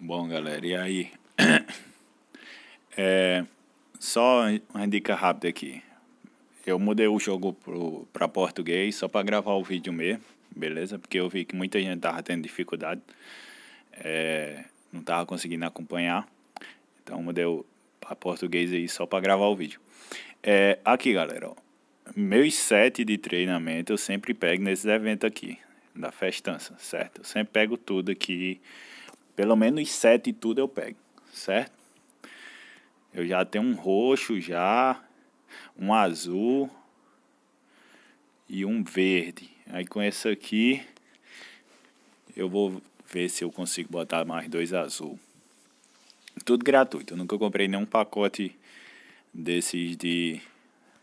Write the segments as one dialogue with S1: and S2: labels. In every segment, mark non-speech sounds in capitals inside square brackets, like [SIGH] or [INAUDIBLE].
S1: Bom, galera, e aí? [CLEARS THROAT] É, só uma dica rápida aqui. Eu mudei o jogo para português só para gravar o vídeo mesmo, beleza? Porque eu vi que muita gente tava tendo dificuldade, é, não tava conseguindo acompanhar. Então, mudei para português aí só para gravar o vídeo. É, aqui, galera, ó, meus sete de treinamento eu sempre pego nesses eventos aqui, da festança, certo? Eu sempre pego tudo aqui. Pelo menos sete e tudo eu pego, certo? Eu já tenho um roxo já, um azul e um verde. Aí com esse aqui eu vou ver se eu consigo botar mais dois azul. Tudo gratuito, eu nunca comprei nenhum pacote desses de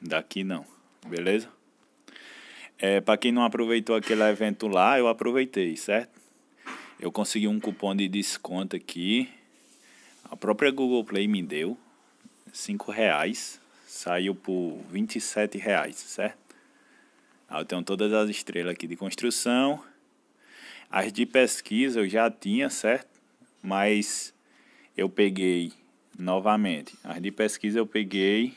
S1: daqui não, beleza? É, para quem não aproveitou aquele evento lá, eu aproveitei, certo? Eu consegui um cupom de desconto aqui. A própria Google Play me deu. cinco reais. Saiu por 27 reais, certo? Aí ah, eu tenho todas as estrelas aqui de construção. As de pesquisa eu já tinha, certo? Mas eu peguei novamente. As de pesquisa eu peguei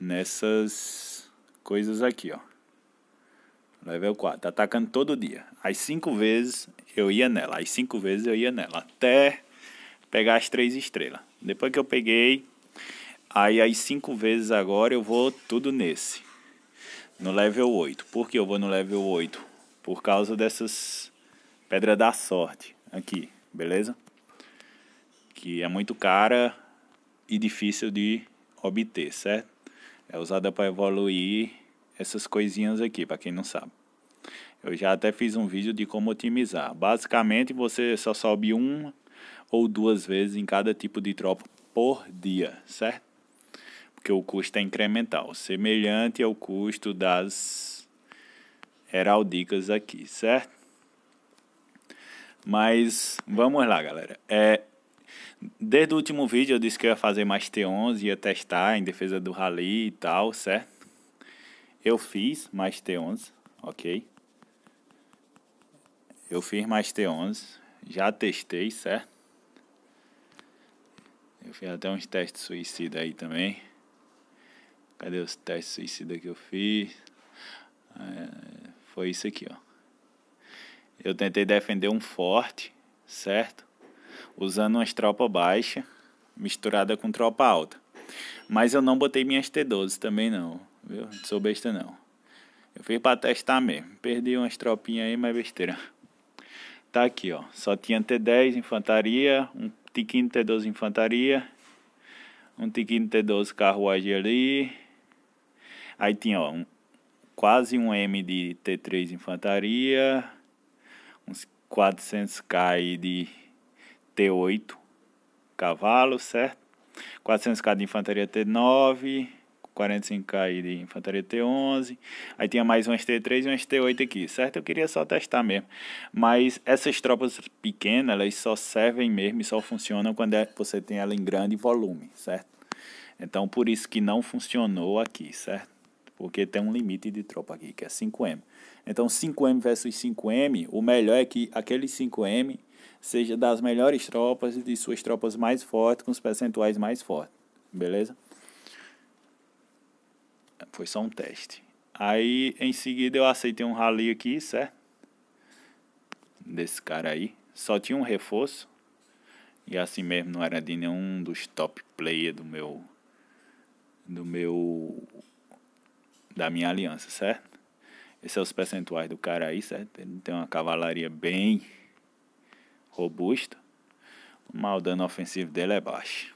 S1: nessas coisas aqui, ó. Level 4, tá atacando todo dia. As cinco vezes eu ia nela, as cinco vezes eu ia nela, até pegar as três estrelas. Depois que eu peguei, aí as cinco vezes agora eu vou tudo nesse, no level 8. Por que eu vou no level 8? Por causa dessas pedras da sorte aqui, beleza? Que é muito cara e difícil de obter, certo? É usada para evoluir essas coisinhas aqui, para quem não sabe. Eu já até fiz um vídeo de como otimizar. Basicamente, você só sobe uma ou duas vezes em cada tipo de tropa por dia, certo? Porque o custo é incremental, semelhante ao custo das heraldicas aqui, certo? Mas vamos lá, galera. É, desde o último vídeo eu disse que eu ia fazer mais T11, ia testar em defesa do rally e tal, certo? Eu fiz mais T11, ok? Eu fiz mais T11, já testei, certo? Eu fiz até uns testes suicida aí também. Cadê os testes suicida que eu fiz? É, foi isso aqui, ó. Eu tentei defender um forte, certo? Usando umas tropa baixa misturada com tropa alta. Mas eu não botei minhas T12 também não. Viu? Não sou besta não. Eu fiz pra testar mesmo. Perdi umas tropinhas aí, mas besteira. Tá aqui, ó. Só tinha T10 infantaria, um tiquinho T12 infantaria, um tiquinho T12 carruagem ali. Aí tinha, ó, um, quase um M de T3 infantaria, uns 400k de T8 cavalo, certo? 400k de infantaria T9, 45K de infantaria T11. Aí tinha mais umas T3 e umas T8 aqui, certo? Eu queria só testar mesmo. Mas essas tropas pequenas, elas só servem mesmo e só funcionam quando é, você tem ela em grande volume, certo? Então, por isso que não funcionou aqui, certo? Porque tem um limite de tropa aqui, que é 5M. Então, 5M versus 5M, o melhor é que aquele 5M seja das melhores tropas e de suas tropas mais fortes, com os percentuais mais fortes, beleza? Foi só um teste. Aí, em seguida, eu aceitei um rally aqui, certo? Desse cara aí. Só tinha um reforço. E assim mesmo, não era de nenhum dos top player do meu... Do meu... Da minha aliança, certo? Esses são é os percentuais do cara aí, certo? Ele tem uma cavalaria bem robusta. Mas o dano ofensivo dele é baixo.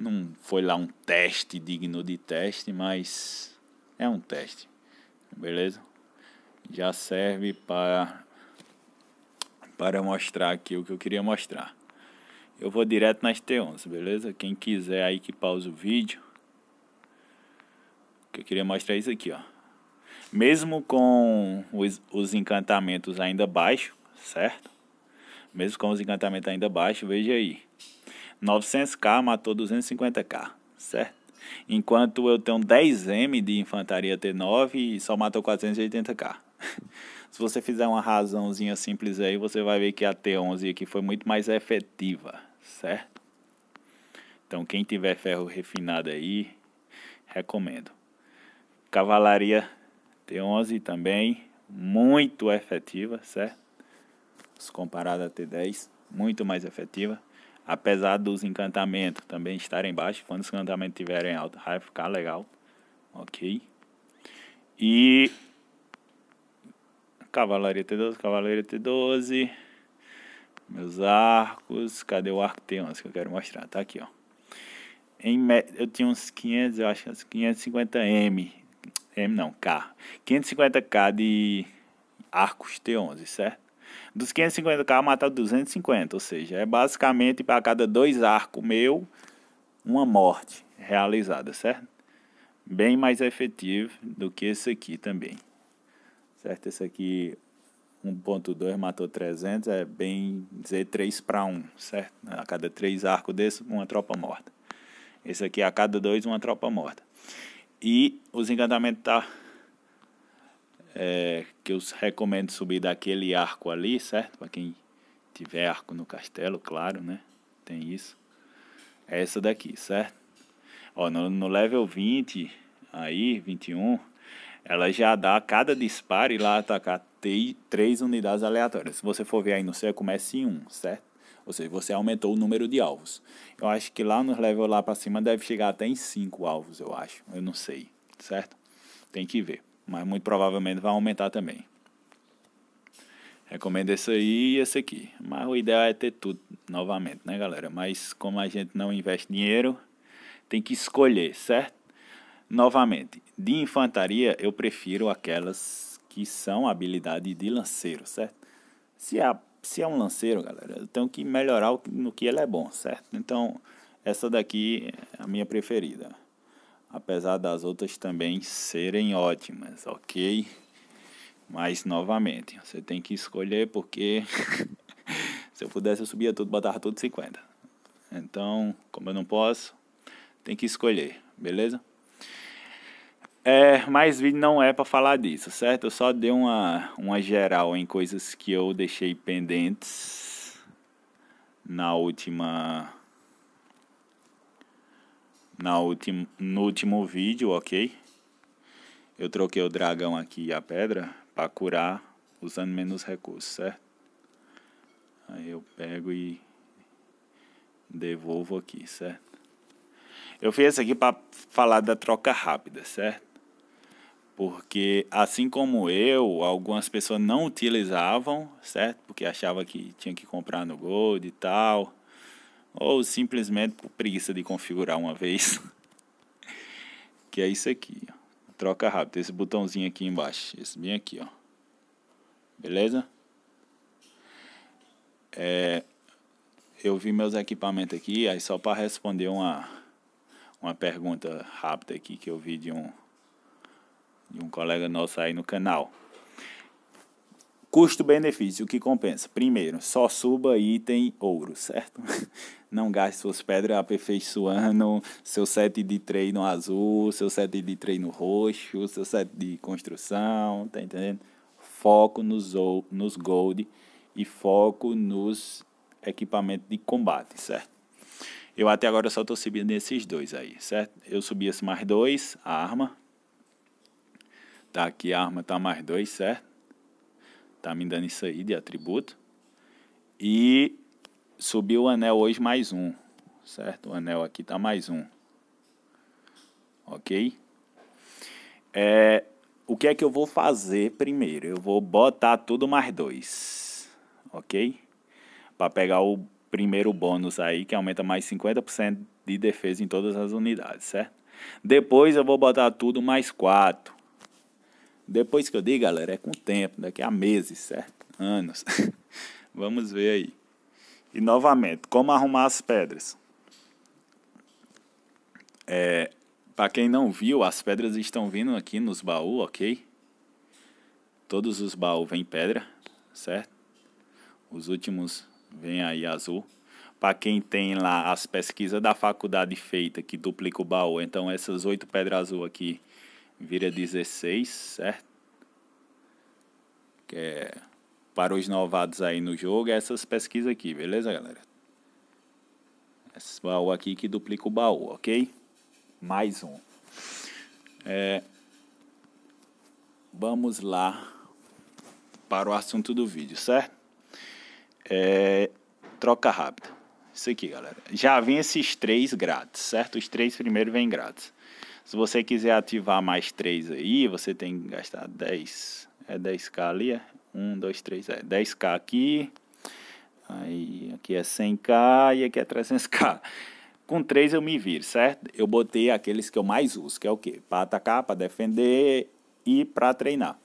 S1: Não foi lá um teste digno de teste, mas é um teste. Beleza? Já serve para para mostrar aqui o que eu queria mostrar. Eu vou direto nas T11, beleza? Quem quiser aí que pause o vídeo. Que eu queria mostrar é isso aqui, ó. Mesmo com os, os encantamentos ainda baixo, certo? Mesmo com os encantamentos ainda baixo, veja aí. 900K matou 250K, certo? Enquanto eu tenho 10M de infantaria T9 e só matou 480K. [LAUGHS] Se você fizer uma razãozinha simples aí, você vai ver que a T11 aqui foi muito mais efetiva, certo? Então, quem tiver ferro refinado aí, recomendo. Cavalaria T11 também, muito efetiva, certo? Comparada à T10, muito mais efetiva apesar dos encantamentos também estarem baixos, quando os encantamentos estiverem altos, vai ficar legal, ok? E cavalaria T12, cavalaria T12, meus arcos, cadê o arco T11 que eu quero mostrar? Tá aqui, ó. Em, eu tinha uns 500, eu acho que é uns 550M, M não, K, 550K de arcos T11, certo? Dos 550k, mataram 250, ou seja, é basicamente para cada dois arcos meu, uma morte realizada, certo? Bem mais efetivo do que esse aqui também, certo? Esse aqui, 1.2 matou 300, é bem dizer 3 para 1, certo? A cada três arcos desse, uma tropa morta. Esse aqui, a cada dois, uma tropa morta. E os encantamentos tá é, que eu recomendo subir daquele arco ali, certo? Para quem tiver arco no castelo, claro, né? Tem isso. É essa daqui, certo? Ó, no, no level 20, aí, 21, ela já dá cada disparo e lá atacar três unidades aleatórias. Se você for ver aí no seu, começa em 1, um, certo? Ou seja, você aumentou o número de alvos. Eu acho que lá no level lá para cima deve chegar até em 5 alvos, eu acho. Eu não sei, certo? Tem que ver mas muito provavelmente vai aumentar também. Recomendo esse aí e esse aqui. Mas o ideal é ter tudo novamente, né, galera? Mas como a gente não investe dinheiro, tem que escolher, certo? Novamente, de infantaria eu prefiro aquelas que são habilidade de lanceiro, certo? Se, é se é um lanceiro, galera, eu tenho que melhorar no que ele é bom, certo? Então, essa daqui é a minha preferida apesar das outras também serem ótimas, ok? Mas novamente, você tem que escolher porque [LAUGHS] se eu pudesse eu subia tudo, botava tudo 50. Então, como eu não posso, tem que escolher, beleza? É, mas vídeo não é para falar disso, certo? Eu só dei uma, uma geral em coisas que eu deixei pendentes na última na ultim, no último vídeo, ok? Eu troquei o dragão aqui e a pedra para curar usando menos recursos, certo? Aí eu pego e devolvo aqui, certo? Eu fiz isso aqui para falar da troca rápida, certo? Porque assim como eu, algumas pessoas não utilizavam, certo? Porque achava que tinha que comprar no Gold e tal ou simplesmente por preguiça de configurar uma vez, [LAUGHS] que é isso aqui, ó. troca rápido, esse botãozinho aqui embaixo, esse bem aqui, ó. beleza? É, eu vi meus equipamentos aqui, aí só para responder uma, uma pergunta rápida aqui que eu vi de um, de um colega nosso aí no canal. Custo-benefício, o que compensa? Primeiro, só suba item ouro, certo? [LAUGHS] Não gaste suas pedras aperfeiçoando seu set de treino azul, seu set de treino roxo, seu set de construção, tá entendendo? Foco nos, nos gold e foco nos equipamentos de combate, certo? Eu até agora só estou subindo esses dois aí, certo? Eu subi esse mais dois, a arma. Tá aqui a arma, tá mais dois, certo? Tá me dando isso aí de atributo. E subiu o anel hoje mais um, certo? O anel aqui tá mais um. Ok? É, o que é que eu vou fazer primeiro? Eu vou botar tudo mais dois, ok? Para pegar o primeiro bônus aí, que aumenta mais 50% de defesa em todas as unidades, certo? Depois eu vou botar tudo mais quatro depois que eu digo, galera, é com o tempo, daqui a meses, certo? Anos. [LAUGHS] Vamos ver aí. E novamente, como arrumar as pedras? É, para quem não viu, as pedras estão vindo aqui nos baús, ok? Todos os baús vêm pedra, certo? Os últimos vêm aí azul. Para quem tem lá as pesquisas da faculdade feita que duplica o baú, então essas oito pedras azul aqui vira 16, certo? Que é para os novados aí no jogo, é essas pesquisas aqui, beleza, galera? É esse baú aqui que duplica o baú, ok? Mais um. É, vamos lá para o assunto do vídeo, certo? É, troca rápida. Isso aqui, galera. Já vem esses três grátis, certo? Os três primeiros vêm grátis. Se você quiser ativar mais três aí, você tem que gastar 10. É 10k ali, é? 1, 2, 3, é 10k aqui. Aí aqui é 100k e aqui é 300k. Com 3 eu me viro, certo? Eu botei aqueles que eu mais uso, que é o quê? Para atacar, para defender e para treinar.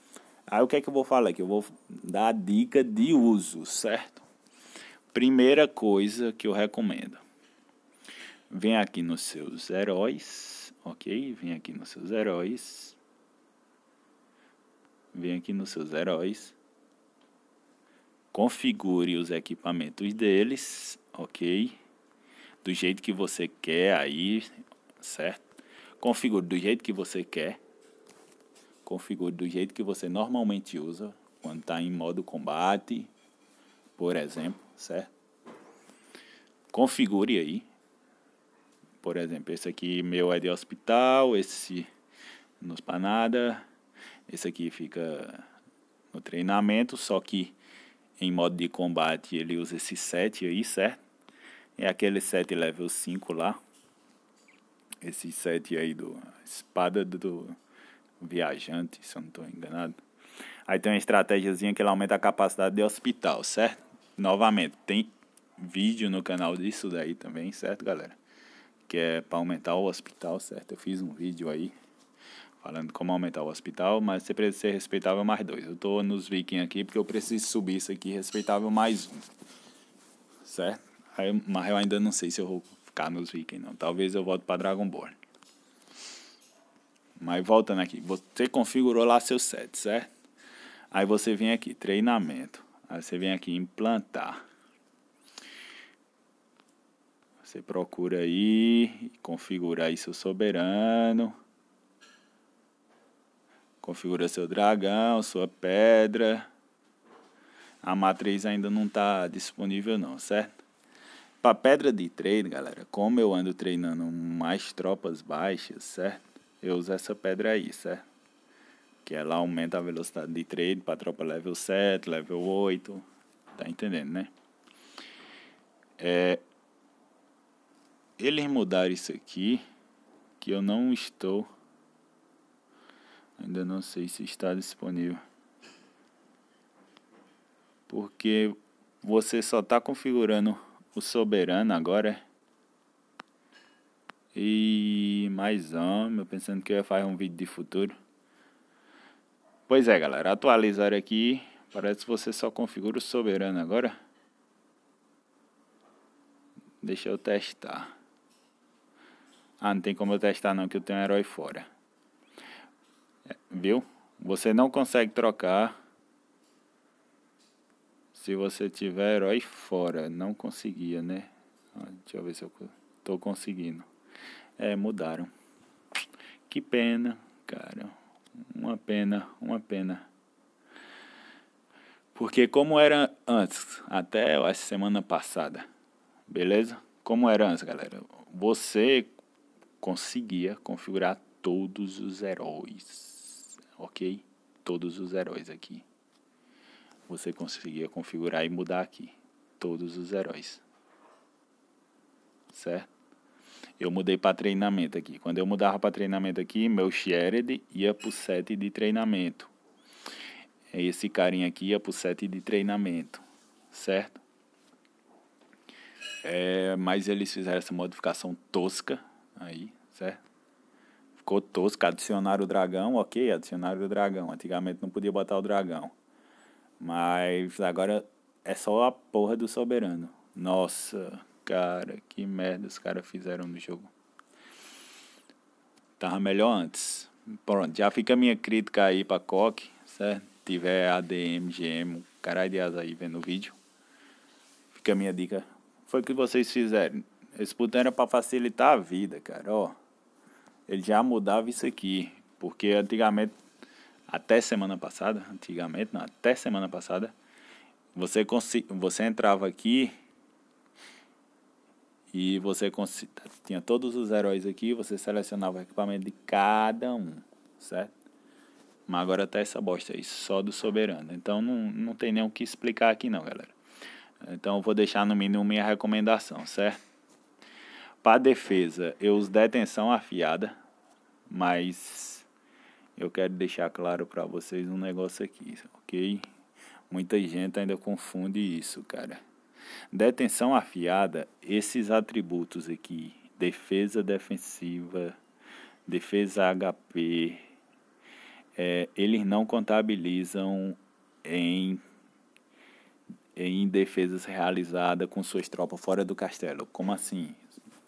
S1: Aí o que é que eu vou falar aqui? Eu vou dar a dica de uso, certo? Primeira coisa que eu recomendo. Vem aqui nos seus heróis. Ok, vem aqui nos seus heróis. Vem aqui nos seus heróis. Configure os equipamentos deles, ok? Do jeito que você quer aí, certo? Configure do jeito que você quer. Configure do jeito que você normalmente usa quando está em modo combate, por exemplo, certo? Configure aí por exemplo, esse aqui meu é de hospital, esse não para nada, esse aqui fica no treinamento, só que em modo de combate ele usa esse 7 aí, certo? É aquele 7 level 5 lá. Esse 7 aí do espada do viajante, se eu não estou enganado. Aí tem uma estratégiazinha que ele aumenta a capacidade de hospital, certo? Novamente, tem vídeo no canal disso daí também, certo, galera? que é para aumentar o hospital, certo? Eu fiz um vídeo aí falando como aumentar o hospital, mas você precisa ser respeitável mais dois. Eu tô nos vikings aqui porque eu preciso subir isso aqui respeitável mais um, certo? Aí, mas eu ainda não sei se eu vou ficar nos vikings não. Talvez eu volte para Dragonborn. Mas voltando aqui, você configurou lá seu set, certo? Aí você vem aqui, treinamento. Aí você vem aqui, implantar. Você procura aí, configura aí seu soberano. Configura seu dragão, sua pedra. A matriz ainda não está disponível não, certo? Para pedra de treino, galera, como eu ando treinando mais tropas baixas, certo? Eu uso essa pedra aí, certo? Que ela aumenta a velocidade de trade para tropa level 7, level 8. Tá entendendo, né? É, eles mudaram isso aqui, que eu não estou. Ainda não sei se está disponível. Porque você só está configurando o soberano agora. É? E mais um, eu pensando que eu ia fazer um vídeo de futuro. Pois é, galera, atualizar aqui. Parece que você só configura o soberano agora. Deixa eu testar. Ah, não tem como eu testar não que eu tenho um herói fora. É, viu? Você não consegue trocar se você tiver herói fora. Não conseguia, né? Ah, deixa eu ver se eu tô conseguindo. É, mudaram. Que pena, cara. Uma pena, uma pena. Porque como era antes, até a semana passada, beleza? Como era antes, galera? Você conseguia configurar todos os heróis, ok? Todos os heróis aqui. Você conseguia configurar e mudar aqui todos os heróis, certo? Eu mudei para treinamento aqui. Quando eu mudava para treinamento aqui, meu Shared ia para o set de treinamento. Esse carinha aqui ia para o set de treinamento, certo? É, mas eles fizeram essa modificação tosca aí, certo? Ficou tosco, adicionaram o dragão, ok, adicionaram o dragão. Antigamente não podia botar o dragão. Mas agora é só a porra do soberano. Nossa, cara, que merda os caras fizeram no jogo. Tava melhor antes. Pronto, já fica a minha crítica aí pra Coque, certo? Tiver ADM, GM, caralho de asa aí vendo o vídeo. Fica a minha dica. Foi o que vocês fizeram. Esse botão era pra facilitar a vida, cara, ó ele já mudava isso aqui, porque antigamente, até semana passada, antigamente não, até semana passada, você, você entrava aqui e você tinha todos os heróis aqui, você selecionava o equipamento de cada um, certo? Mas agora tá essa bosta aí, só do soberano. Então não, não tem nem o que explicar aqui não, galera. Então eu vou deixar no mínimo minha recomendação, certo? Para defesa, eu uso detenção afiada, mas eu quero deixar claro para vocês um negócio aqui, ok? Muita gente ainda confunde isso, cara. Detenção afiada, esses atributos aqui, defesa defensiva, defesa HP, é, eles não contabilizam em, em defesas realizadas com suas tropas fora do castelo. Como assim?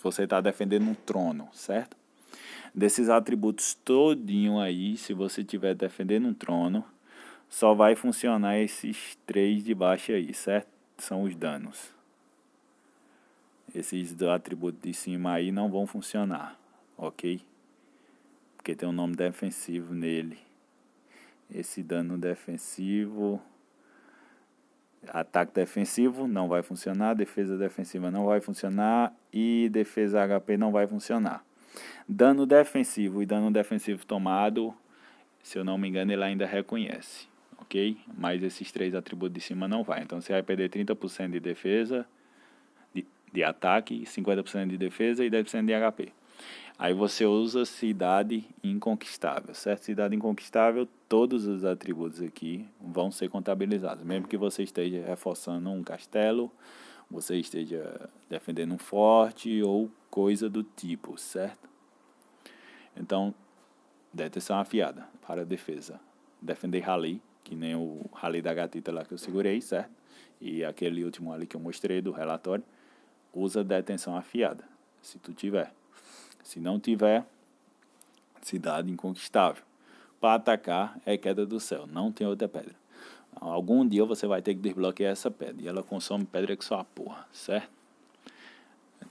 S1: Você está defendendo um trono, certo? Desses atributos todinho aí, se você estiver defendendo um trono, só vai funcionar esses três de baixo aí, certo? São os danos. Esses atributos de cima aí não vão funcionar, ok? Porque tem um nome defensivo nele. Esse dano defensivo ataque defensivo não vai funcionar, defesa defensiva não vai funcionar e defesa HP não vai funcionar. Dano defensivo e dano defensivo tomado, se eu não me engano, ele ainda reconhece, ok? Mas esses três atributos de cima não vai. Então você vai perder 30% de defesa, de, de ataque, 50% de defesa e 10% de HP. Aí você usa cidade inconquistável, certo? Cidade inconquistável, todos os atributos aqui vão ser contabilizados. Mesmo que você esteja reforçando um castelo, você esteja defendendo um forte ou coisa do tipo, certo? Então, detenção afiada para defesa. Defender rally, que nem o rally da gatita lá que eu segurei, certo? E aquele último ali que eu mostrei do relatório, usa detenção afiada, se tu tiver. Se não tiver, cidade inconquistável. Para atacar é queda do céu, não tem outra pedra. Algum dia você vai ter que desbloquear essa pedra. E ela consome pedra que só a porra, certo?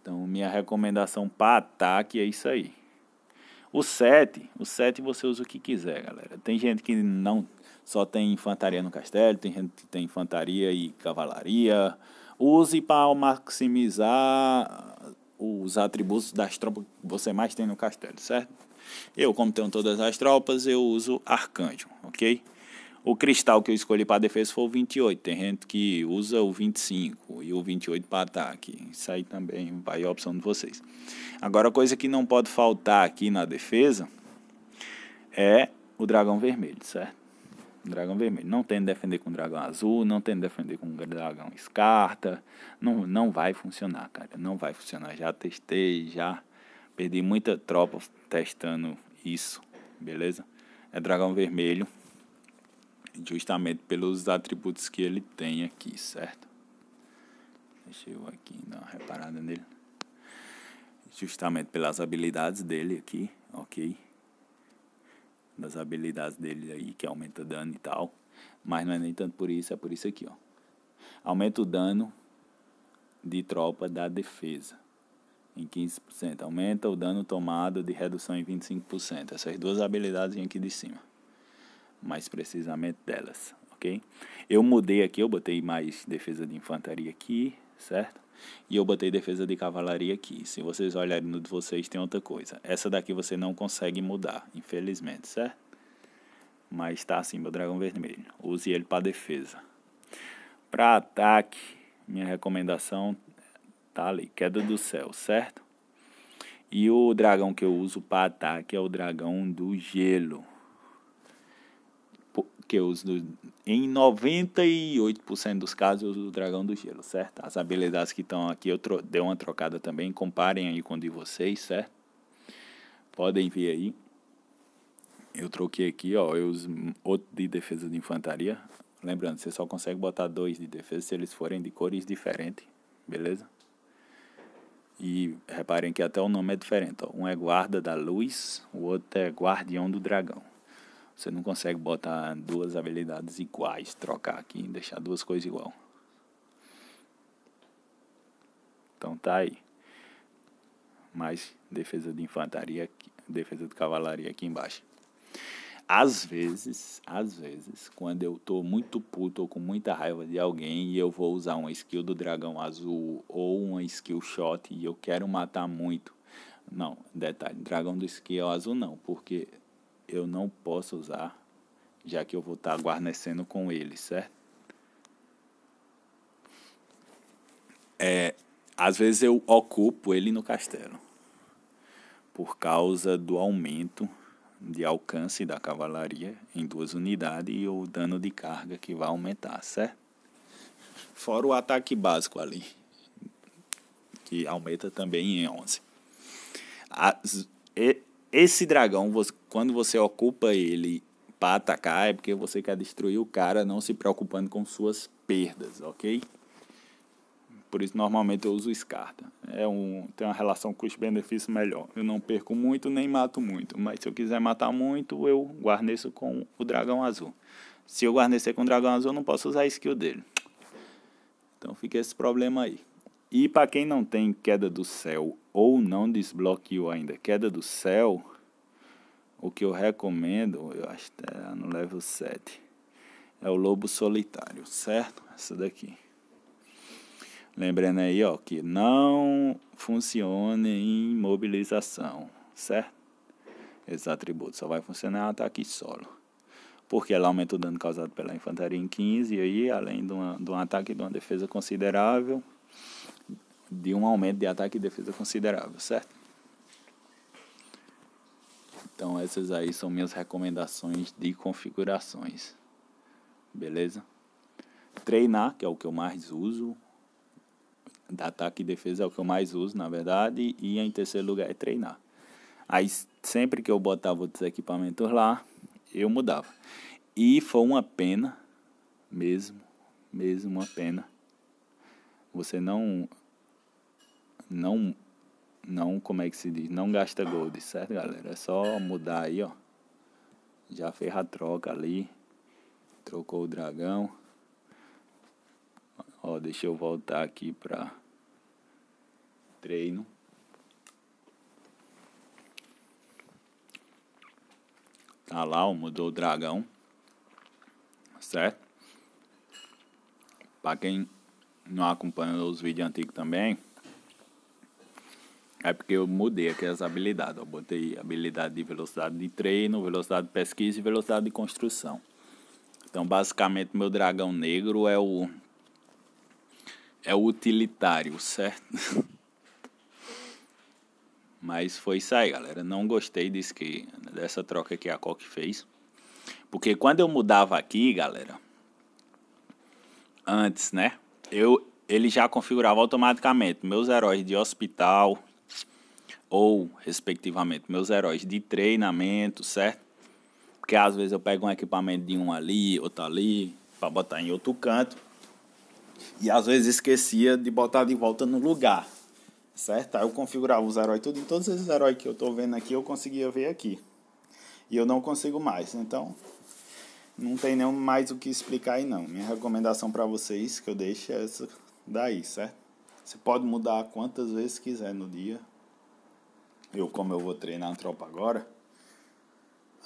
S1: Então, minha recomendação para ataque é isso aí. O 7, o 7 você usa o que quiser, galera. Tem gente que não só tem infantaria no castelo, tem gente que tem infantaria e cavalaria. Use para maximizar os atributos das tropas que você mais tem no castelo, certo? Eu, como tenho todas as tropas, eu uso Arcanjo, ok? O cristal que eu escolhi para defesa foi o 28. Tem gente que usa o 25 e o 28 para ataque. Isso aí também vai a opção de vocês. Agora, a coisa que não pode faltar aqui na defesa é o dragão vermelho, certo? dragão vermelho. Não tem defender com dragão azul, não tem defender com dragão escarta. Não, não vai funcionar, cara. Não vai funcionar. Já testei, já perdi muita tropa testando isso, beleza? É dragão vermelho, justamente pelos atributos que ele tem aqui, certo? Deixa eu aqui dar uma reparada nele. Justamente pelas habilidades dele aqui, ok? das habilidades dele aí, que aumenta dano e tal. Mas não é nem tanto por isso, é por isso aqui, ó. Aumenta o dano de tropa da defesa em 15%. Aumenta o dano tomado de redução em 25%. Essas duas habilidades aqui de cima. Mais precisamente delas, ok? Eu mudei aqui, eu botei mais defesa de infantaria aqui, certo? E eu botei defesa de cavalaria aqui. Se vocês olharem no de vocês, tem outra coisa. Essa daqui você não consegue mudar, infelizmente, certo? Mas tá assim, meu dragão vermelho. Use ele para defesa. Para ataque, minha recomendação tá ali, queda do céu, certo? E o dragão que eu uso para ataque é o dragão do gelo. Porque os do, em 98% dos casos, eu uso o Dragão do Gelo, certo? As habilidades que estão aqui, eu dei uma trocada também. Comparem aí com o de vocês, certo? Podem ver aí. Eu troquei aqui, ó. Eu uso outro de defesa de infantaria. Lembrando, você só consegue botar dois de defesa se eles forem de cores diferentes, beleza? E reparem que até o nome é diferente. Ó. Um é guarda da luz, o outro é guardião do dragão. Você não consegue botar duas habilidades iguais, trocar aqui e deixar duas coisas igual. Então tá aí. Mais defesa de infantaria, defesa de cavalaria aqui embaixo. Às vezes, às vezes, quando eu tô muito puto ou com muita raiva de alguém e eu vou usar uma skill do dragão azul ou uma skill shot e eu quero matar muito. Não, detalhe, dragão do skill azul não, porque eu não posso usar, já que eu vou estar guarnecendo com ele, certo? É, às vezes eu ocupo ele no castelo, por causa do aumento de alcance da cavalaria em duas unidades e o dano de carga que vai aumentar, certo? Fora o ataque básico ali, que aumenta também em 11. As, e, esse dragão, quando você ocupa ele para atacar, é porque você quer destruir o cara, não se preocupando com suas perdas, ok? Por isso, normalmente eu uso escarta. É um, tem uma relação custo-benefício melhor. Eu não perco muito nem mato muito. Mas se eu quiser matar muito, eu guarneço com o dragão azul. Se eu guarnecer com o dragão azul, eu não posso usar a skill dele. Então fica esse problema aí. E para quem não tem queda do céu ou não desbloqueou ainda queda do céu, o que eu recomendo, eu acho que é no level 7, é o lobo solitário, certo? Essa daqui. Lembrando aí, ó, que não funcione em mobilização, certo? Esse atributo só vai funcionar em ataque solo. Porque ela aumenta o dano causado pela infantaria em 15, e aí, além de, uma, de um ataque e de uma defesa considerável, de um aumento de ataque e defesa considerável, certo? Então essas aí são minhas recomendações de configurações. Beleza? Treinar, que é o que eu mais uso. De ataque e defesa é o que eu mais uso, na verdade. E em terceiro lugar é treinar. Aí sempre que eu botava outros equipamentos lá, eu mudava. E foi uma pena, mesmo, mesmo uma pena. Você não não não, como é que se diz, não gasta gold, certo, galera? É só mudar aí, ó. Já fez a troca ali. Trocou o dragão. Ó, deixa eu voltar aqui pra treino. Tá lá, ó, mudou o dragão. Certo? Pra quem não acompanha os vídeos antigos também, é porque eu mudei aqui as habilidades. Eu botei habilidade de velocidade de treino, velocidade de pesquisa e velocidade de construção. Então, basicamente, meu dragão negro é o. É o utilitário, certo? [LAUGHS] Mas foi isso aí, galera. Não gostei disso que, dessa troca que a Coque fez. Porque quando eu mudava aqui, galera. Antes, né? Eu, ele já configurava automaticamente meus heróis de hospital ou, respectivamente, meus heróis de treinamento, certo? Porque às vezes eu pego um equipamento de um ali, outro ali, para botar em outro canto. E às vezes esquecia de botar de volta no lugar, certo? Aí eu configurava os heróis tudo, e todos esses heróis que eu estou vendo aqui eu conseguia ver aqui. E eu não consigo mais, então não tem nem mais o que explicar aí não. Minha recomendação para vocês que eu deixo é essa daí, certo? Você pode mudar quantas vezes quiser no dia, eu como eu vou treinar a tropa agora,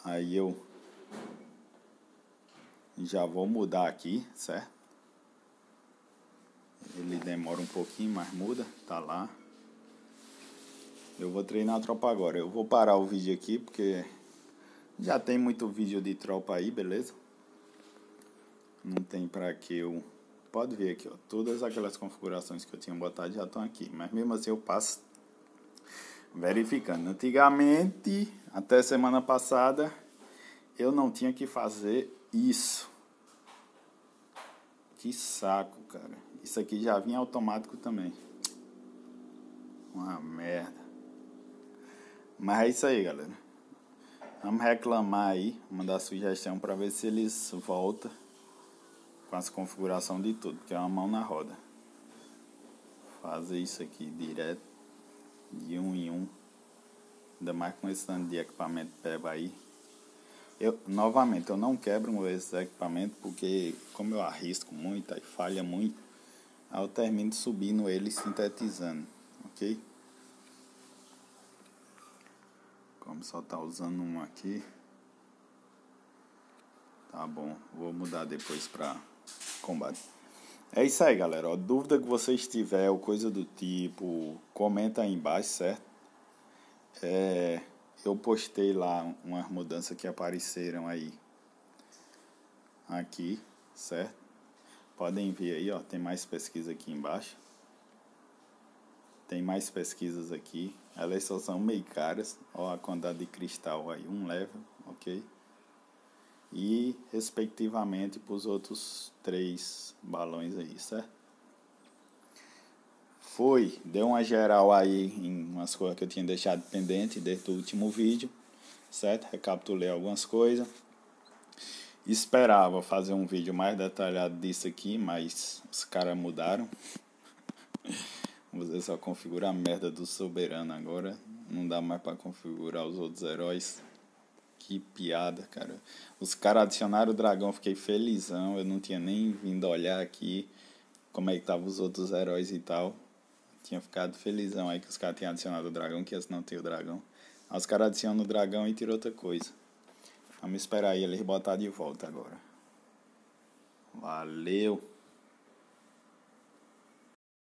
S1: aí eu já vou mudar aqui, certo? Ele demora um pouquinho, mas muda, tá lá. Eu vou treinar a tropa agora. Eu vou parar o vídeo aqui porque já tem muito vídeo de tropa aí, beleza? Não tem pra que eu... Pode ver aqui, ó. Todas aquelas configurações que eu tinha botado já estão aqui. Mas mesmo assim eu passo verificando. Antigamente, até semana passada, eu não tinha que fazer isso. Que saco, cara. Isso aqui já vinha automático também. Uma merda. Mas é isso aí, galera. Vamos reclamar aí, mandar sugestão para ver se eles voltam com as configurações de tudo, que é uma mão na roda. Fazer isso aqui direto de um em um. Ainda mais com esse tanto de equipamento peba aí. Eu, novamente, eu não quebro esse equipamento porque, como eu arrisco muito e falha muito, eu termino subindo ele e sintetizando, ok? Como só tá usando um aqui. Tá bom, vou mudar depois para combate. É isso aí, galera. Ó, dúvida que vocês tiver ou coisa do tipo, comenta aí embaixo, certo? É, eu postei lá umas mudanças que apareceram aí. Aqui, certo? Podem ver aí, ó. Tem mais pesquisa aqui embaixo. Tem mais pesquisas aqui. Elas só são meio caras. Ó, a quantidade de cristal aí, um level, ok? e respectivamente para os outros três balões aí, certo? Foi, deu uma geral aí em umas coisas que eu tinha deixado pendente desde o último vídeo, certo? Recapitulei algumas coisas. Esperava fazer um vídeo mais detalhado disso aqui, mas os caras mudaram. [LAUGHS] Você só configura a merda do soberano agora. Não dá mais para configurar os outros heróis. Que piada, cara. Os caras adicionaram o dragão, fiquei felizão. Eu não tinha nem vindo olhar aqui como é que estavam os outros heróis e tal. Tinha ficado felizão aí que os caras tinham adicionado o dragão, que eles não tinham o dragão. Aí os caras adicionam o dragão e tiram outra coisa. Vamos esperar aí eles botar de volta agora. Valeu!